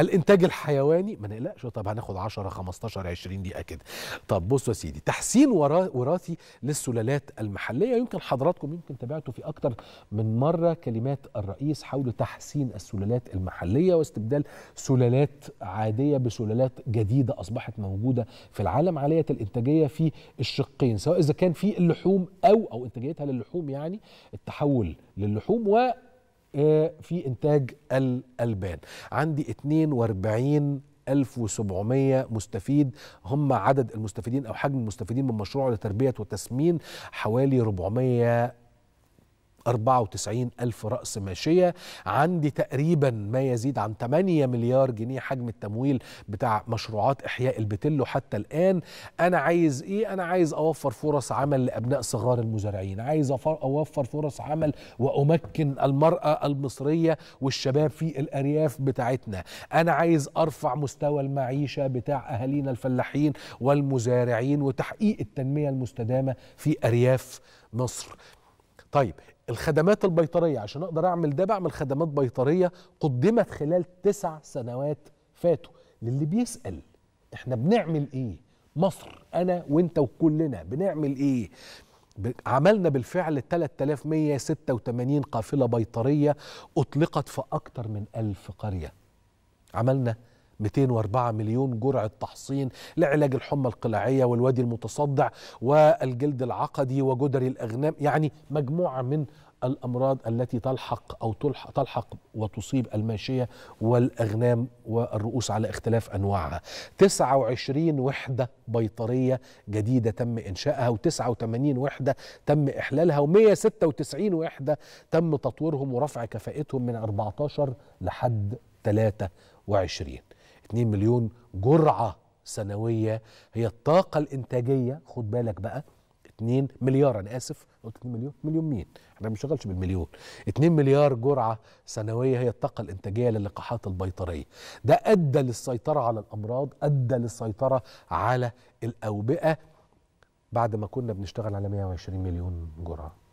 الانتاج الحيواني ما نقلقش طب هناخد 10 15 20 دقيقه كده طب بصوا يا سيدي تحسين وراثي للسلالات المحليه يمكن حضراتكم يمكن تابعتوا في اكتر من مره كلمات الرئيس حول تحسين السلالات المحليه واستبدال سلالات عاديه بسلالات جديده اصبحت موجوده في العالم عاليه الانتاجيه في الشقين سواء اذا كان في اللحوم او او انتاجيتها للحوم يعني التحول للحوم و في إنتاج الألبان عندي 42 1700 مستفيد هم عدد المستفيدين أو حجم المستفيدين من مشروع لتربية وتسمين حوالي 400 94 ألف رأس ماشية عندي تقريبا ما يزيد عن 8 مليار جنيه حجم التمويل بتاع مشروعات إحياء البتلو حتى الآن أنا عايز إيه؟ أنا عايز أوفر فرص عمل لأبناء صغار المزارعين عايز أوفر فرص عمل وأمكن المرأة المصرية والشباب في الأرياف بتاعتنا أنا عايز أرفع مستوى المعيشة بتاع أهالينا الفلاحين والمزارعين وتحقيق التنمية المستدامة في أرياف مصر طيب الخدمات البيطرية عشان أقدر أعمل ده بعمل خدمات بيطرية قدمت خلال تسع سنوات فاتوا للي بيسأل إحنا بنعمل إيه مصر أنا وإنت وكلنا بنعمل إيه عملنا بالفعل 3186 قافلة بيطرية أطلقت في أكتر من ألف قرية عملنا 204 مليون جرعة تحصين لعلاج الحمى القلاعية والوادي المتصدع والجلد العقدي وجدري الأغنام يعني مجموعة من الأمراض التي تلحق أو تلحق وتصيب الماشية والأغنام والرؤوس على اختلاف أنواعها 29 وحدة بيطرية جديدة تم إنشائها و89 وحدة تم إحلالها و196 وحدة تم تطويرهم ورفع كفاءتهم من 14 لحد 23 2 مليون جرعه سنويه هي الطاقه الانتاجيه خد بالك بقى 2 مليار انا اسف قلت 2 مليون مليون مين احنا ما بنشتغلش بالمليون 2 مليار جرعه سنويه هي الطاقه الانتاجيه للقاحات البيطريه ده ادى للسيطره على الامراض ادى للسيطره على الاوبئه بعد ما كنا بنشتغل على 120 مليون جرعه